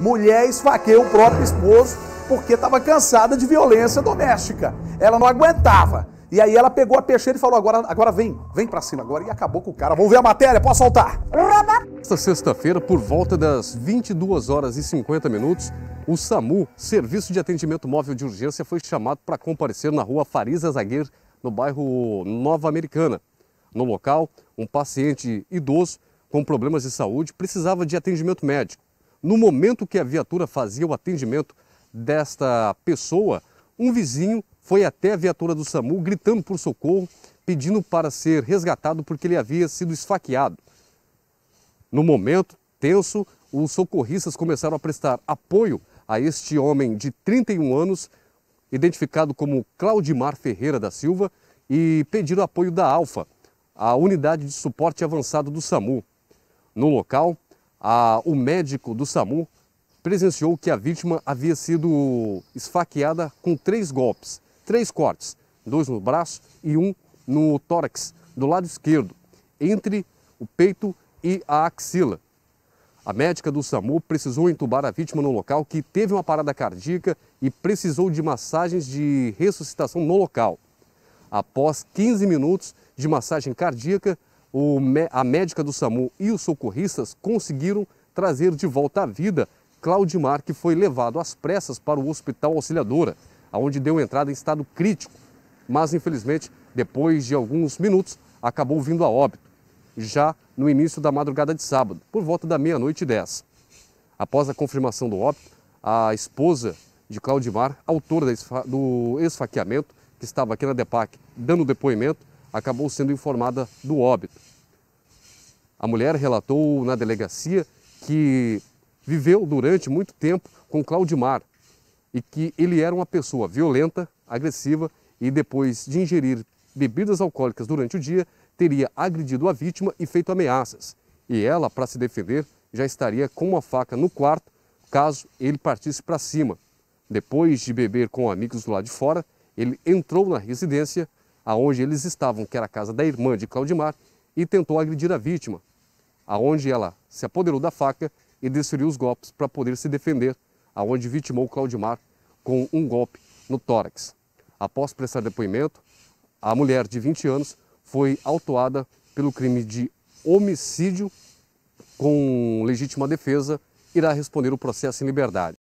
Mulher esfaqueia o próprio esposo porque estava cansada de violência doméstica. Ela não aguentava. E aí ela pegou a peixeira e falou: agora, agora vem, vem para cima agora. E acabou com o cara. Vamos ver a matéria, posso soltar. Esta sexta-feira, por volta das 22 horas e 50 minutos, o SAMU, Serviço de Atendimento Móvel de Urgência, foi chamado para comparecer na rua Fariza Zagueir, no bairro Nova Americana. No local, um paciente idoso com problemas de saúde precisava de atendimento médico. No momento que a viatura fazia o atendimento desta pessoa, um vizinho foi até a viatura do SAMU gritando por socorro, pedindo para ser resgatado porque ele havia sido esfaqueado. No momento tenso, os socorristas começaram a prestar apoio a este homem de 31 anos, identificado como Claudimar Ferreira da Silva, e pediram apoio da Alfa, a unidade de suporte avançado do SAMU. No local, a, o médico do SAMU presenciou que a vítima havia sido esfaqueada com três golpes, três cortes, dois no braço e um no tórax, do lado esquerdo, entre o peito e a axila. A médica do SAMU precisou entubar a vítima no local, que teve uma parada cardíaca e precisou de massagens de ressuscitação no local. Após 15 minutos de massagem cardíaca, o, a médica do SAMU e os socorristas conseguiram trazer de volta à vida Claudimar, que foi levado às pressas para o Hospital Auxiliadora, onde deu entrada em estado crítico, mas infelizmente, depois de alguns minutos, acabou vindo a óbito, já no início da madrugada de sábado, por volta da meia-noite e dez. Após a confirmação do óbito, a esposa de Claudimar, autora do esfaqueamento, que estava aqui na DEPAC dando depoimento, acabou sendo informada do óbito. A mulher relatou na delegacia que viveu durante muito tempo com Claudimar e que ele era uma pessoa violenta, agressiva e depois de ingerir bebidas alcoólicas durante o dia, teria agredido a vítima e feito ameaças. E ela, para se defender, já estaria com uma faca no quarto caso ele partisse para cima. Depois de beber com amigos do lado de fora, ele entrou na residência, aonde eles estavam, que era a casa da irmã de Claudimar, e tentou agredir a vítima, aonde ela se apoderou da faca e desferiu os golpes para poder se defender, aonde vitimou Claudimar com um golpe no tórax. Após prestar depoimento, a mulher de 20 anos foi autuada pelo crime de homicídio com legítima defesa, irá responder o processo em liberdade.